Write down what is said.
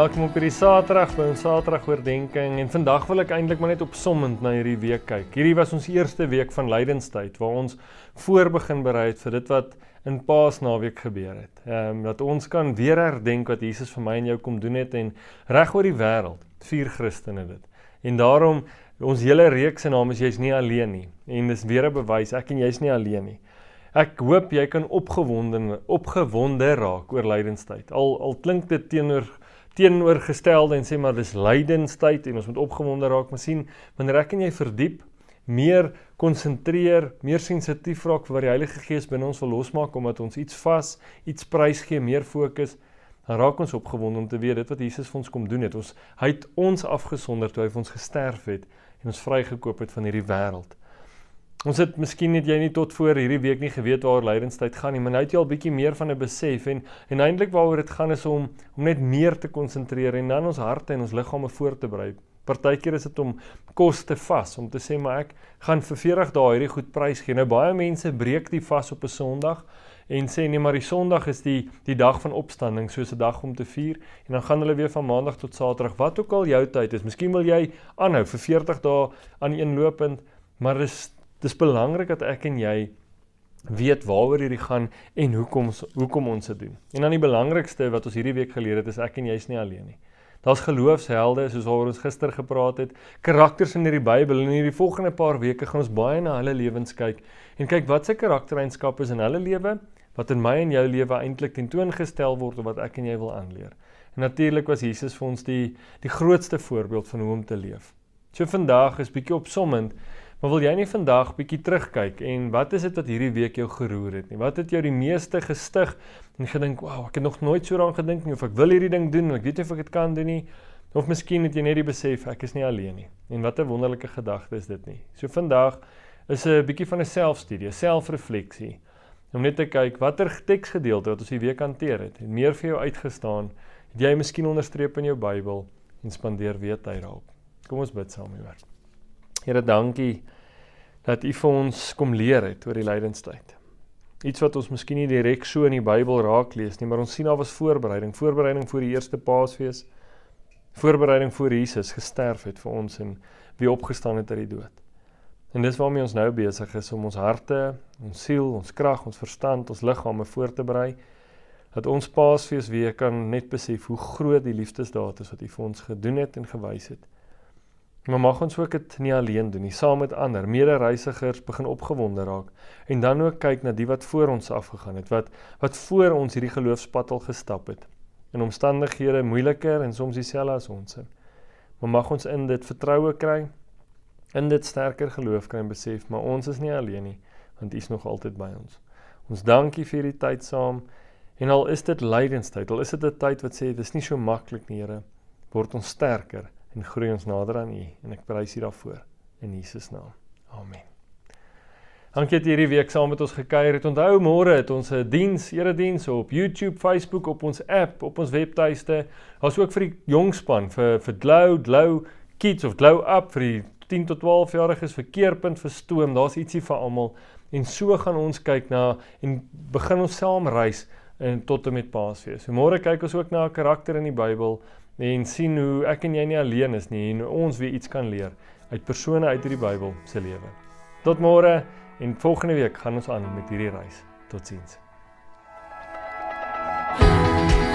Welkom op hierdie Saterdag by ons Saterdag oordeenking en vandag wil ek eintlik maar net opsommend na hierdie week kyk. Hierdie was ons eerste week van lydenstyd waar ons voorbegin berei het vir dit wat in Paasnaweek gebeur het. Ehm um, dat ons kan weer herdenk wat Jesus vir my en jou kom doen het en reg oor die wêreld vier Christene dit. En daarom ons hele reeks se naam is jy's nie alleen nie en dis weer 'n bewys ek en jy's nie alleen nie. Ek hoop jy kan opgewonde opgewonde raak oor lydenstyd. Al al klink dit teenoor teenoorgestelde en sê maar dis lydenstyd en ons moet opgewonde raak, maar sien wanneer ek en jy verdiep, meer konsentreer, meer sensitief raak vir wat die Heilige Gees binne ons wil losmaak omdat ons iets vas, iets prys gee, meer fokus, dan raak ons opgewonde om te weet dit wat Jesus vir ons kom doen het. Ons hy het ons afgesonder toe hy vir ons gesterf het en ons vrygekoop het van hierdie wêreld. Ons het miskien net jy nie tot voor hierdie week nie geweet waaroor lydenstyd gaan nie, maar nou het jy al bietjie meer van 'n besef en en eintlik waaroor dit gaan is om om net meer te konsentreer en dan ons harte en ons liggame voor te berei. Partykeer is dit om kos te vas, om te sê maar ek gaan vir 40 dae hierdie goed prys gee. Nou baie mense breek die vas op 'n Sondag en sê nee, maar die Sondag is die die dag van opstanding, soos 'n dag om te vier en dan gaan hulle weer van Maandag tot Saterdag, wat ook al jou tyd is. Miskien wil jy aanhou vir 40 dae aan een lopend, maar is dis belangrik dat ek en jy weet waaroor hierdie gaan en hoekom hoekom ons dit doen. En dan die belangrikste wat ons hierdie week geleer het is ek en jy is nie alleen nie. Daar's geloofshelde soos waaroor ons gister gepraat het, karakters in hierdie Bybel en hierdie volgende paar weke gaan ons baie na hulle lewens kyk en kyk wat se karaktereienskappe is in hulle lewe wat in my en jou lewe eintlik ten toon gestel word of wat ek en jy wil aanleer. En natuurlik was Jesus vir ons die die grootste voorbeeld van hoe om te leef. So vandag is bietjie opsommend Maar wil jy nie vandag bietjie terugkyk en wat is dit wat hierdie week jou geroer het nie? Wat het jou die meeste gestig en gedink, "Wow, ek het nog nooit so daaraan gedink nie of ek wil hierdie ding doen en ek weet nie of ek dit kan doen nie." Of miskien het jy net die besef ek is nie alleen nie. En wat 'n wonderlike gedagte is dit nie. So vandag is 'n bietjie van 'n selfstudie, selfrefleksie. Om net te kyk watter teksgedeelte wat ons hierdie week hanteer het, het meer vir jou uitgestaan. Het jy miskien onderstreep in jou Bybel en spandeer weet hy daarop. Kom ons bid saam hieroor. Here, dankie dat U vir ons kom leer het oor die lydenstyd. Iets wat ons miskien nie direk so in die Bybel raak lees nie, maar ons sien daar was voorbereiding, voorbereiding vir die eerste Paasfees, voorbereiding vir Jesus gesterf het vir ons en wie opgestaan het uit die dood. En dis waarmee ons nou besig is om ons harte, ons siel, ons krag, ons verstand, ons liggame voor te berei dat ons Paasfees weer kan net besef hoe groot die liefdesdaad is wat U vir ons gedoen het en gewys het. Maar mag ons ook dit nie alleen doen nie, saam met ander medereisigers begin opgewonde raak en dan ook kyk na die wat voor ons afgegaan het, wat wat voor ons hierdie geloofspad al gestap het. In omstandighede moeiliker en soms dieselfde as ons. Maar mag ons in dit vertroue kry, in dit sterker geloof kry en besef maar ons is nie alleen nie, want U is nog altyd by ons. Ons dankie vir hierdie tyd saam. En al is dit lydenstyd, al is dit 'n tyd wat sê dis nie so maklik nie, Here, word ons sterker en groei ons nader aan U en ek prys U daarvoor in Jesus naam. Amen. Dankie dat hierdie week saam met ons gekuier het. Onthou môre het ons 'n diens, erediens op YouTube, Facebook, op ons app, op ons webtuiste. Ons ook vir die jong span vir vir Glow, Glow Kids of Glow Up vir die 10 tot 12 jariges vir keerpunt vir stoom. Daar's ietsie vir almal en so gaan ons kyk na en begin ons saam reis in eh, tot en met Paasfees. Môre kyk ons ook na 'n karakter in die Bybel en sien hoe ek en jy nie alleen is nie en ons weer iets kan leer uit persone uit hierdie Bybel se lewe. Tot môre en volgende week gaan ons aan met hierdie reis. Totsiens. Thank you